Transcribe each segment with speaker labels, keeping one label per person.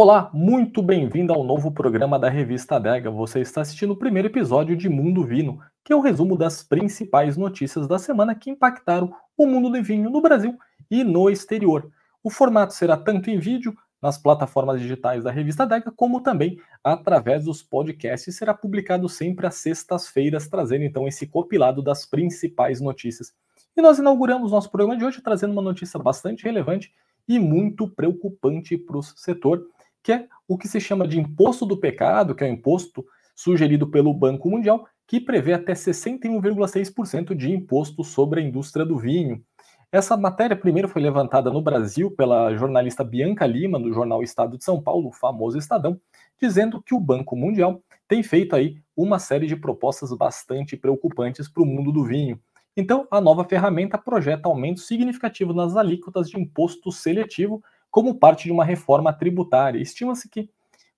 Speaker 1: Olá, muito bem-vindo ao novo programa da revista Adega. Você está assistindo o primeiro episódio de Mundo Vino, que é o um resumo das principais notícias da semana que impactaram o mundo do vinho no Brasil e no exterior. O formato será tanto em vídeo nas plataformas digitais da revista Adega, como também através dos podcasts, será publicado sempre às sextas-feiras, trazendo então esse compilado das principais notícias. E nós inauguramos nosso programa de hoje trazendo uma notícia bastante relevante e muito preocupante para o setor que é o que se chama de imposto do pecado, que é o imposto sugerido pelo Banco Mundial, que prevê até 61,6% de imposto sobre a indústria do vinho. Essa matéria primeiro foi levantada no Brasil pela jornalista Bianca Lima, do jornal Estado de São Paulo, o famoso Estadão, dizendo que o Banco Mundial tem feito aí uma série de propostas bastante preocupantes para o mundo do vinho. Então, a nova ferramenta projeta aumento significativo nas alíquotas de imposto seletivo como parte de uma reforma tributária. Estima-se que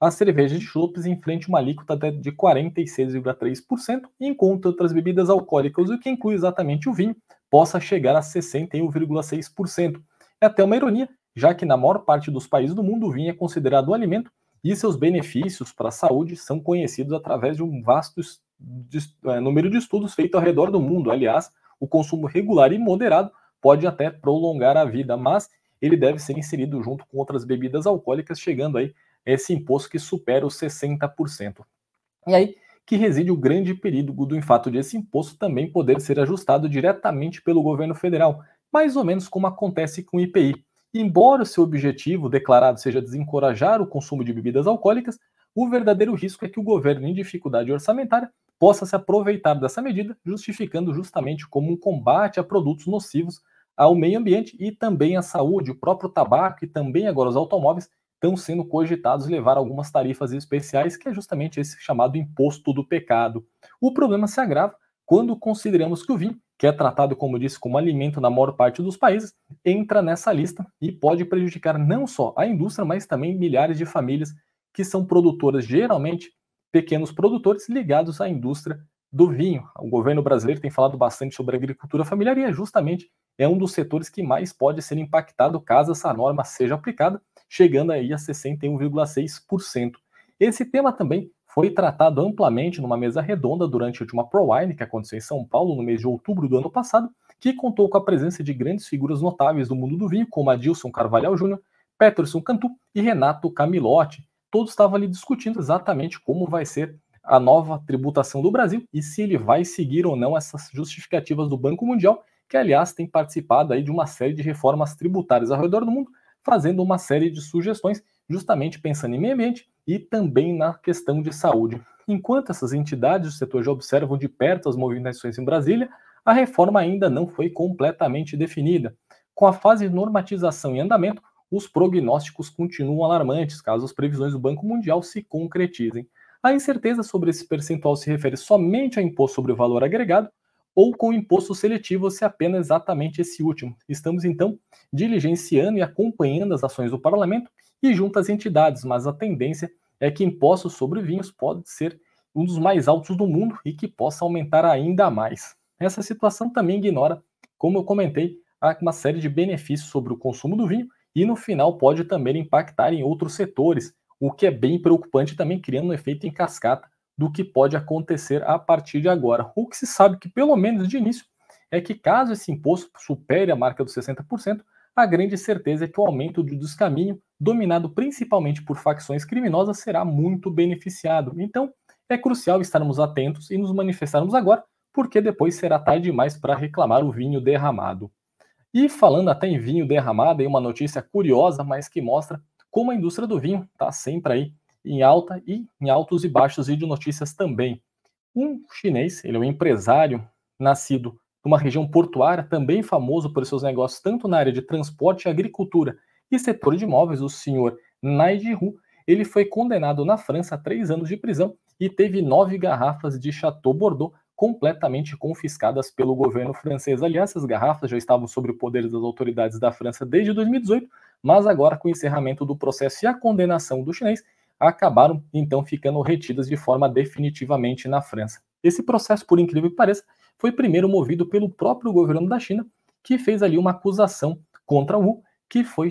Speaker 1: a cerveja de chopp enfrente uma alíquota de 46,3%, enquanto outras bebidas alcoólicas, o que inclui exatamente o vinho, possa chegar a 61,6%. É até uma ironia, já que na maior parte dos países do mundo o vinho é considerado um alimento e seus benefícios para a saúde são conhecidos através de um vasto é, número de estudos feitos ao redor do mundo. Aliás, o consumo regular e moderado pode até prolongar a vida, mas ele deve ser inserido junto com outras bebidas alcoólicas, chegando aí a esse imposto que supera os 60%. E aí que reside o grande perigo do fato de esse imposto também poder ser ajustado diretamente pelo governo federal, mais ou menos como acontece com o IPI. Embora o seu objetivo declarado seja desencorajar o consumo de bebidas alcoólicas, o verdadeiro risco é que o governo em dificuldade orçamentária possa se aproveitar dessa medida, justificando justamente como um combate a produtos nocivos ao meio ambiente e também à saúde. O próprio tabaco e também agora os automóveis estão sendo cogitados levar algumas tarifas especiais, que é justamente esse chamado imposto do pecado. O problema se agrava quando consideramos que o vinho, que é tratado, como disse, como alimento na maior parte dos países, entra nessa lista e pode prejudicar não só a indústria, mas também milhares de famílias que são produtoras, geralmente pequenos produtores ligados à indústria do vinho. O governo brasileiro tem falado bastante sobre agricultura familiar e é justamente é um dos setores que mais pode ser impactado caso essa norma seja aplicada, chegando aí a 61,6%. Esse tema também foi tratado amplamente numa mesa redonda durante a última ProWine, que aconteceu em São Paulo no mês de outubro do ano passado, que contou com a presença de grandes figuras notáveis do mundo do vinho, como Adilson Carvalhal Júnior, Peterson Cantu e Renato Camilotti. Todos estavam ali discutindo exatamente como vai ser a nova tributação do Brasil e se ele vai seguir ou não essas justificativas do Banco Mundial que aliás tem participado aí de uma série de reformas tributárias ao redor do mundo, fazendo uma série de sugestões, justamente pensando em meio ambiente e também na questão de saúde. Enquanto essas entidades do setor já observam de perto as movimentações em Brasília, a reforma ainda não foi completamente definida. Com a fase de normatização em andamento, os prognósticos continuam alarmantes caso as previsões do Banco Mundial se concretizem. A incerteza sobre esse percentual se refere somente ao imposto sobre o valor agregado, ou com imposto seletivo se apenas exatamente esse último. Estamos, então, diligenciando e acompanhando as ações do parlamento e junto às entidades, mas a tendência é que impostos sobre vinhos pode ser um dos mais altos do mundo e que possa aumentar ainda mais. Essa situação também ignora, como eu comentei, uma série de benefícios sobre o consumo do vinho e no final pode também impactar em outros setores, o que é bem preocupante também criando um efeito em cascata do que pode acontecer a partir de agora. O que se sabe que, pelo menos de início, é que caso esse imposto supere a marca dos 60%, a grande certeza é que o aumento do descaminho, dominado principalmente por facções criminosas, será muito beneficiado. Então, é crucial estarmos atentos e nos manifestarmos agora, porque depois será tarde demais para reclamar o vinho derramado. E falando até em vinho derramado, é uma notícia curiosa, mas que mostra como a indústria do vinho está sempre aí em alta e em altos e baixos e de notícias também. Um chinês, ele é um empresário nascido numa região portuária, também famoso por seus negócios tanto na área de transporte e agricultura e setor de imóveis, o senhor Naiji Hu, ele foi condenado na França a três anos de prisão e teve nove garrafas de Chateau Bordeaux completamente confiscadas pelo governo francês. Aliás, essas garrafas já estavam sob o poder das autoridades da França desde 2018, mas agora, com o encerramento do processo e a condenação do chinês, acabaram então ficando retidas de forma definitivamente na França. Esse processo, por incrível que pareça, foi primeiro movido pelo próprio governo da China, que fez ali uma acusação contra Wu, que foi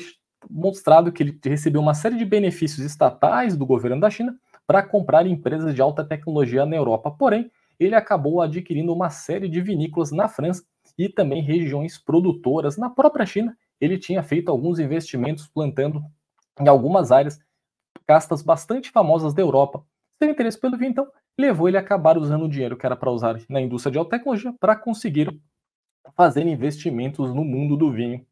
Speaker 1: mostrado que ele recebeu uma série de benefícios estatais do governo da China para comprar empresas de alta tecnologia na Europa. Porém, ele acabou adquirindo uma série de vinícolas na França e também regiões produtoras na própria China. Ele tinha feito alguns investimentos plantando em algumas áreas castas bastante famosas da Europa. ter interesse pelo vinho, então, levou ele a acabar usando o dinheiro que era para usar na indústria de alta tecnologia para conseguir fazer investimentos no mundo do vinho.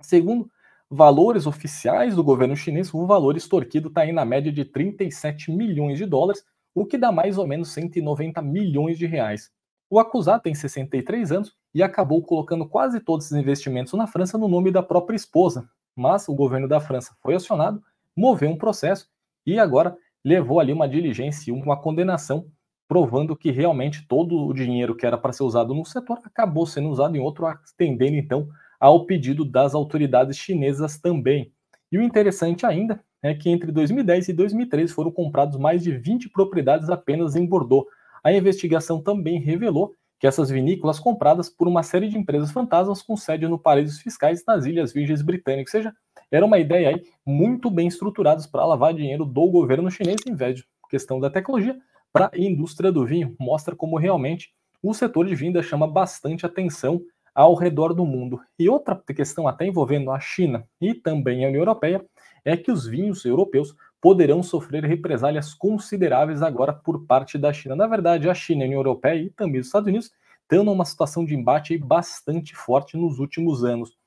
Speaker 1: Segundo valores oficiais do governo chinês, o valor extorquido está aí na média de 37 milhões de dólares, o que dá mais ou menos 190 milhões de reais. O acusado tem 63 anos e acabou colocando quase todos os investimentos na França no nome da própria esposa, mas o governo da França foi acionado mover um processo e agora levou ali uma diligência e uma condenação, provando que realmente todo o dinheiro que era para ser usado num setor acabou sendo usado em outro, atendendo então ao pedido das autoridades chinesas também. E o interessante ainda é que entre 2010 e 2013 foram comprados mais de 20 propriedades apenas em Bordeaux. A investigação também revelou que essas vinícolas compradas por uma série de empresas fantasmas com sede no paraísos fiscais nas Ilhas Virgens Britânicas, ou seja, era uma ideia aí muito bem estruturada para lavar dinheiro do governo chinês em vez de questão da tecnologia para a indústria do vinho. Mostra como realmente o setor de vinho chama bastante atenção ao redor do mundo. E outra questão até envolvendo a China e também a União Europeia é que os vinhos europeus poderão sofrer represálias consideráveis agora por parte da China. Na verdade, a China, a União Europeia e também os Estados Unidos estão numa situação de embate bastante forte nos últimos anos.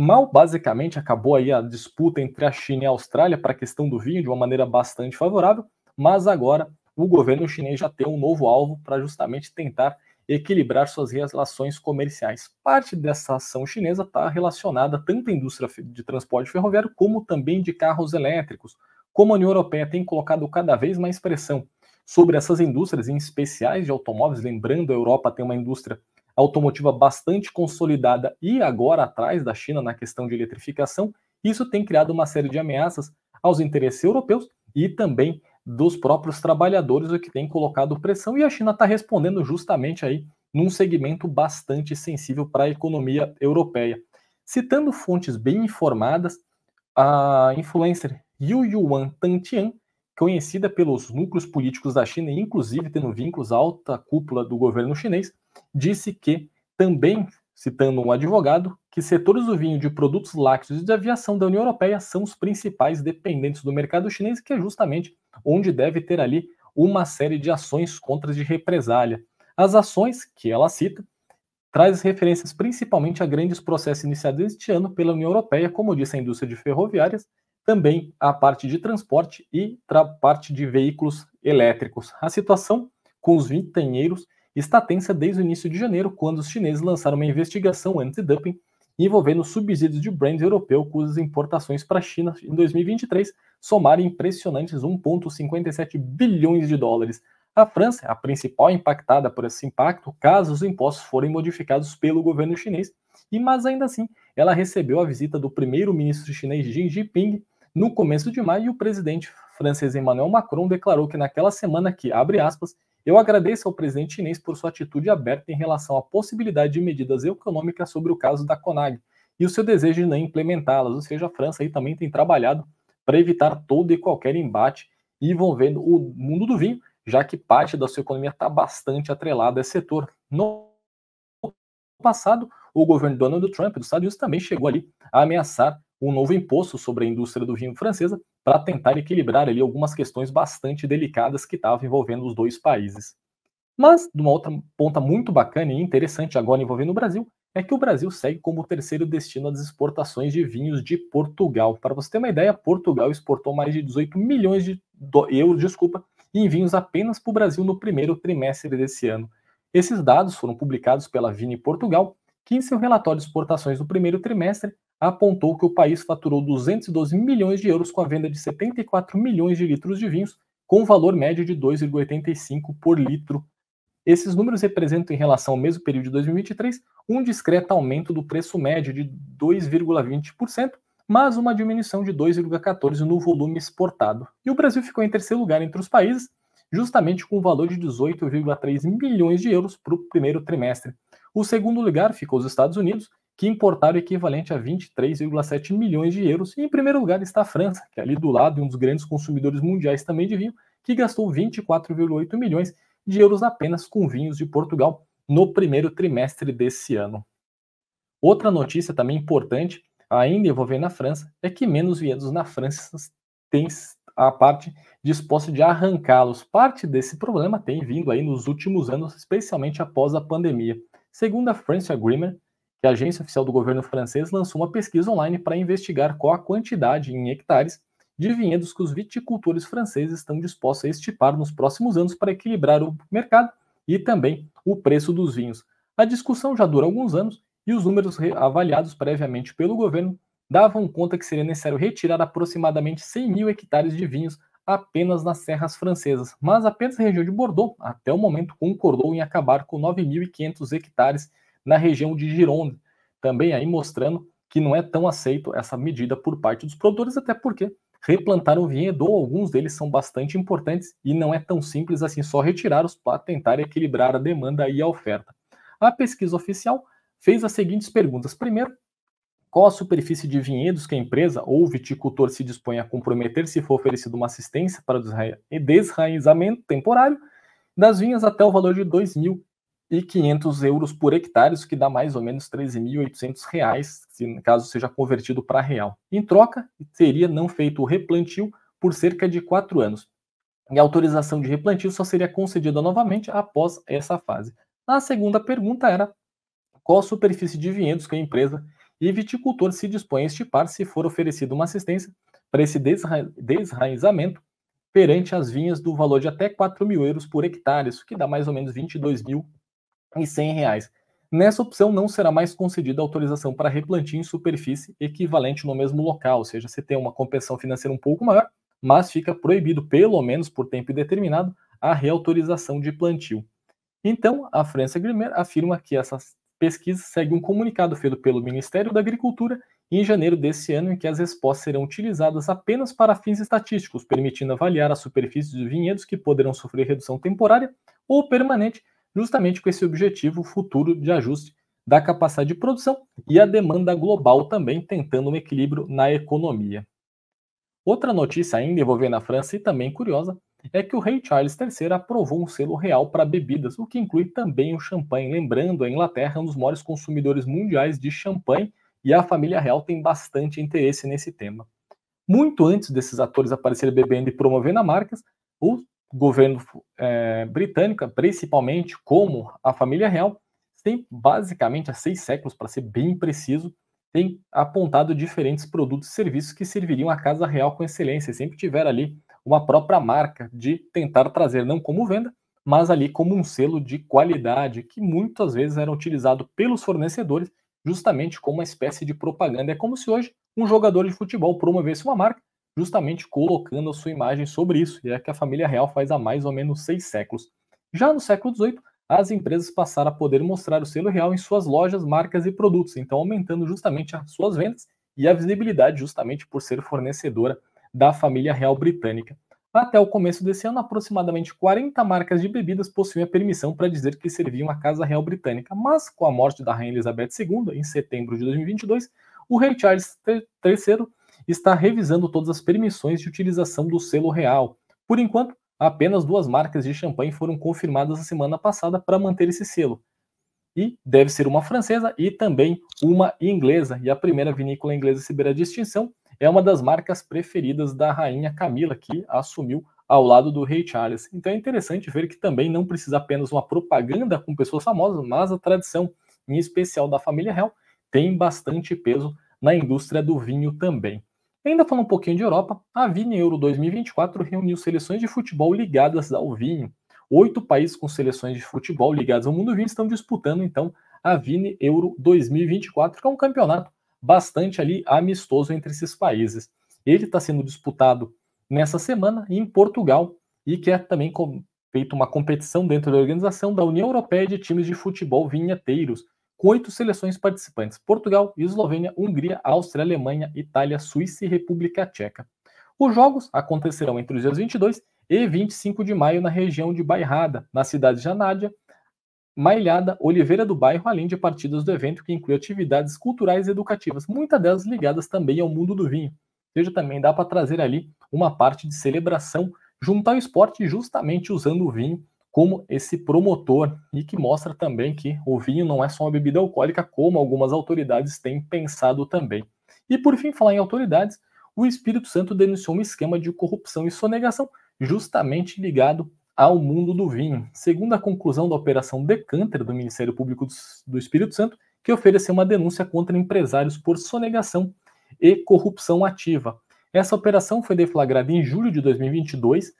Speaker 1: Mal, basicamente, acabou aí a disputa entre a China e a Austrália para a questão do vinho de uma maneira bastante favorável, mas agora o governo chinês já tem um novo alvo para justamente tentar equilibrar suas relações comerciais. Parte dessa ação chinesa está relacionada tanto à indústria de transporte ferroviário como também de carros elétricos. Como a União Europeia tem colocado cada vez mais pressão sobre essas indústrias, em especiais de automóveis, lembrando, a Europa tem uma indústria automotiva bastante consolidada e agora atrás da China na questão de eletrificação, isso tem criado uma série de ameaças aos interesses europeus e também dos próprios trabalhadores, o que tem colocado pressão, e a China está respondendo justamente aí num segmento bastante sensível para a economia europeia. Citando fontes bem informadas, a influencer Yu Yuan Tantian, conhecida pelos núcleos políticos da China e inclusive tendo vínculos à alta cúpula do governo chinês, disse que, também citando um advogado, que setores do vinho de produtos lácteos e de aviação da União Europeia são os principais dependentes do mercado chinês, que é justamente onde deve ter ali uma série de ações contra de represália. As ações que ela cita traz referências principalmente a grandes processos iniciados este ano pela União Europeia, como disse a indústria de ferroviárias, também a parte de transporte e a parte de veículos elétricos. A situação com os vintanheiros está tensa desde o início de janeiro, quando os chineses lançaram uma investigação anti-dumping envolvendo subsídios de brand europeu cujas importações para a China em 2023 somaram impressionantes 1,57 bilhões de dólares. A França, é a principal impactada por esse impacto, caso os impostos forem modificados pelo governo chinês, e mas ainda assim, ela recebeu a visita do primeiro-ministro chinês Xi Jinping no começo de maio e o presidente francês Emmanuel Macron declarou que naquela semana que, abre aspas, eu agradeço ao presidente chinês por sua atitude aberta em relação à possibilidade de medidas econômicas sobre o caso da Conag e o seu desejo de implementá-las. Ou seja, a França aí também tem trabalhado para evitar todo e qualquer embate envolvendo o mundo do vinho, já que parte da sua economia está bastante atrelada a esse setor. No passado, o governo Donald Trump dos Estados Unidos também chegou ali a ameaçar um novo imposto sobre a indústria do vinho francesa, para tentar equilibrar ali algumas questões bastante delicadas que estavam envolvendo os dois países. Mas, de uma outra ponta muito bacana e interessante agora envolvendo o Brasil, é que o Brasil segue como o terceiro destino das exportações de vinhos de Portugal. Para você ter uma ideia, Portugal exportou mais de 18 milhões de do... euros, desculpa, em vinhos apenas para o Brasil no primeiro trimestre desse ano. Esses dados foram publicados pela Vini Portugal, que em seu relatório de exportações do primeiro trimestre apontou que o país faturou 212 milhões de euros com a venda de 74 milhões de litros de vinhos, com valor médio de 2,85 por litro. Esses números representam, em relação ao mesmo período de 2023, um discreto aumento do preço médio de 2,20%, mas uma diminuição de 2,14% no volume exportado. E o Brasil ficou em terceiro lugar entre os países, justamente com o um valor de 18,3 milhões de euros para o primeiro trimestre. O segundo lugar ficou os Estados Unidos, que importaram o equivalente a 23,7 milhões de euros. E em primeiro lugar está a França, que é ali do lado é um dos grandes consumidores mundiais também de vinho, que gastou 24,8 milhões de euros apenas com vinhos de Portugal no primeiro trimestre desse ano. Outra notícia também importante, ainda envolvendo a França, é que menos vinhedos na França têm a parte disposta de arrancá-los. Parte desse problema tem vindo aí nos últimos anos, especialmente após a pandemia. Segundo a France Agreement, que a agência oficial do governo francês lançou uma pesquisa online para investigar qual a quantidade em hectares de vinhedos que os viticultores franceses estão dispostos a estipar nos próximos anos para equilibrar o mercado e também o preço dos vinhos. A discussão já dura alguns anos e os números avaliados previamente pelo governo davam conta que seria necessário retirar aproximadamente 100 mil hectares de vinhos apenas nas serras francesas, mas apenas a região de Bordeaux, até o momento, concordou em acabar com 9.500 hectares na região de Gironde, também aí mostrando que não é tão aceito essa medida por parte dos produtores, até porque replantaram vinhedo, alguns deles são bastante importantes e não é tão simples assim só retirar os para tentar equilibrar a demanda e a oferta. A pesquisa oficial fez as seguintes perguntas. Primeiro, qual a superfície de vinhedos que a empresa ou viticultor se dispõe a comprometer se for oferecida uma assistência para o desraizamento temporário das vinhas até o valor de R$ e 500 euros por hectare, isso que dá mais ou menos 13.800 reais, se, caso seja convertido para real. Em troca, seria não feito o replantio por cerca de quatro anos. E a autorização de replantio só seria concedida novamente após essa fase. A segunda pergunta era qual a superfície de vinhedos que a empresa e viticultor se dispõe a estipar se for oferecida uma assistência para esse desra desraizamento perante as vinhas do valor de até 4 mil euros por hectare, isso que dá mais ou menos 22 mil e R$ 100. Reais. Nessa opção, não será mais concedida autorização para replantio em superfície equivalente no mesmo local, ou seja, você tem uma compensação financeira um pouco maior, mas fica proibido, pelo menos por tempo indeterminado, a reautorização de plantio. Então, a França Grimer afirma que essa pesquisa segue um comunicado feito pelo Ministério da Agricultura em janeiro desse ano, em que as respostas serão utilizadas apenas para fins estatísticos, permitindo avaliar a superfície de vinhedos que poderão sofrer redução temporária ou permanente justamente com esse objetivo futuro de ajuste da capacidade de produção e a demanda global também, tentando um equilíbrio na economia. Outra notícia ainda envolvendo a França e também curiosa é que o rei Charles III aprovou um selo real para bebidas, o que inclui também o champanhe. Lembrando, a Inglaterra é um dos maiores consumidores mundiais de champanhe e a família real tem bastante interesse nesse tema. Muito antes desses atores aparecerem bebendo e promovendo a marcas, o governo é, britânico, principalmente como a família real, tem basicamente há seis séculos, para ser bem preciso, tem apontado diferentes produtos e serviços que serviriam à Casa Real com excelência, e sempre tiveram ali uma própria marca de tentar trazer, não como venda, mas ali como um selo de qualidade, que muitas vezes era utilizado pelos fornecedores justamente como uma espécie de propaganda. É como se hoje um jogador de futebol promovesse uma marca justamente colocando a sua imagem sobre isso, e é que a família real faz há mais ou menos seis séculos. Já no século XVIII, as empresas passaram a poder mostrar o selo real em suas lojas, marcas e produtos, então aumentando justamente as suas vendas e a visibilidade justamente por ser fornecedora da família real britânica. Até o começo desse ano, aproximadamente 40 marcas de bebidas possuíam a permissão para dizer que serviam à Casa Real Britânica, mas com a morte da Rainha Elizabeth II, em setembro de 2022, o rei Charles III está revisando todas as permissões de utilização do selo real. Por enquanto, apenas duas marcas de champanhe foram confirmadas a semana passada para manter esse selo. E deve ser uma francesa e também uma inglesa. E a primeira vinícola inglesa a receber a distinção é uma das marcas preferidas da rainha Camila, que assumiu ao lado do rei Charles. Então é interessante ver que também não precisa apenas uma propaganda com pessoas famosas, mas a tradição, em especial da família real, tem bastante peso na indústria do vinho também. Ainda falando um pouquinho de Europa, a Vini Euro 2024 reuniu seleções de futebol ligadas ao vinho. Oito países com seleções de futebol ligadas ao mundo vinho estão disputando, então, a Vini Euro 2024, que é um campeonato bastante ali amistoso entre esses países. Ele está sendo disputado nessa semana em Portugal e que é também feita uma competição dentro da organização da União Europeia de times de futebol vinheteiros, com oito seleções participantes: Portugal, Eslovênia, Hungria, Áustria, Alemanha, Itália, Suíça e República Tcheca. Os jogos acontecerão entre os dias 22 e 25 de maio na região de Bairrada, na cidade de Anádia, Mailhada, Oliveira do Bairro, além de partidas do evento que inclui atividades culturais e educativas, muitas delas ligadas também ao mundo do vinho. Veja, também dá para trazer ali uma parte de celebração junto ao esporte, justamente usando o vinho como esse promotor e que mostra também que o vinho não é só uma bebida alcoólica, como algumas autoridades têm pensado também. E por fim, falar em autoridades, o Espírito Santo denunciou um esquema de corrupção e sonegação justamente ligado ao mundo do vinho. Segundo a conclusão da Operação Decanter do Ministério Público do Espírito Santo, que ofereceu uma denúncia contra empresários por sonegação e corrupção ativa. Essa operação foi deflagrada em julho de 2022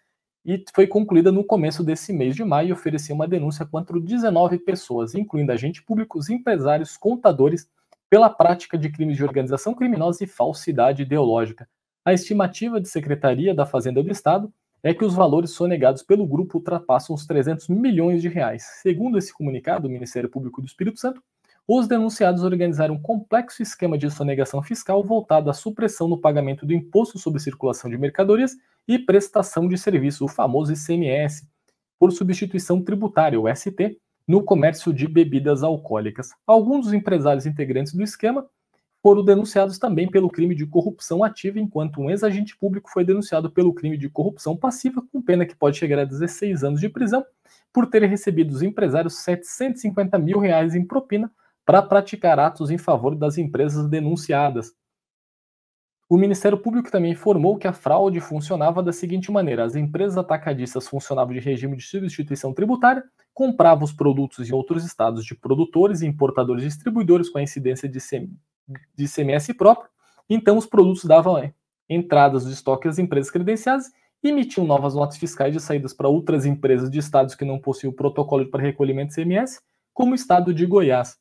Speaker 1: e foi concluída no começo desse mês de maio e oferecia uma denúncia contra 19 pessoas, incluindo agentes públicos, empresários, contadores, pela prática de crimes de organização criminosa e falsidade ideológica. A estimativa de Secretaria da Fazenda do Estado é que os valores sonegados pelo grupo ultrapassam os 300 milhões de reais. Segundo esse comunicado do Ministério Público do Espírito Santo, os denunciados organizaram um complexo esquema de sonegação fiscal voltado à supressão no pagamento do imposto sobre circulação de mercadorias e prestação de serviço, o famoso ICMS, por substituição tributária, o ST, no comércio de bebidas alcoólicas. Alguns dos empresários integrantes do esquema foram denunciados também pelo crime de corrupção ativa, enquanto um ex-agente público foi denunciado pelo crime de corrupção passiva, com pena que pode chegar a 16 anos de prisão, por ter recebido dos empresários 750 mil reais em propina para praticar atos em favor das empresas denunciadas. O Ministério Público também informou que a fraude funcionava da seguinte maneira: as empresas atacadistas funcionavam de regime de substituição tributária, compravam os produtos em outros estados de produtores, importadores e distribuidores com a incidência de, CMS próprio, então os produtos davam é, entradas dos estoques às empresas credenciadas e emitiam novas notas fiscais de saídas para outras empresas de estados que não possuíam protocolo para recolhimento de CMS, como o estado de Goiás.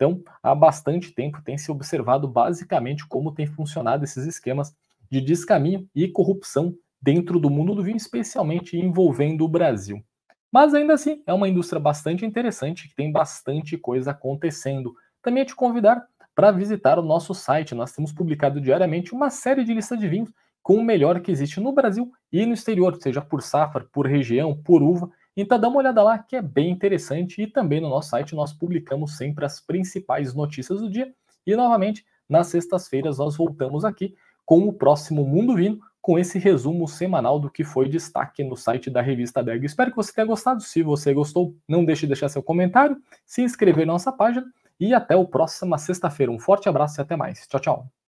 Speaker 1: Então, há bastante tempo tem se observado basicamente como tem funcionado esses esquemas de descaminho e corrupção dentro do mundo do vinho, especialmente envolvendo o Brasil. Mas ainda assim, é uma indústria bastante interessante, que tem bastante coisa acontecendo. Também é te convidar para visitar o nosso site. Nós temos publicado diariamente uma série de listas de vinhos com o melhor que existe no Brasil e no exterior, seja por safra, por região, por uva então dá uma olhada lá que é bem interessante e também no nosso site nós publicamos sempre as principais notícias do dia e novamente nas sextas-feiras nós voltamos aqui com o próximo Mundo Vino com esse resumo semanal do que foi destaque no site da revista Berg. Espero que você tenha gostado. Se você gostou, não deixe de deixar seu comentário, se inscrever na nossa página e até o próxima sexta-feira. Um forte abraço e até mais. Tchau, tchau.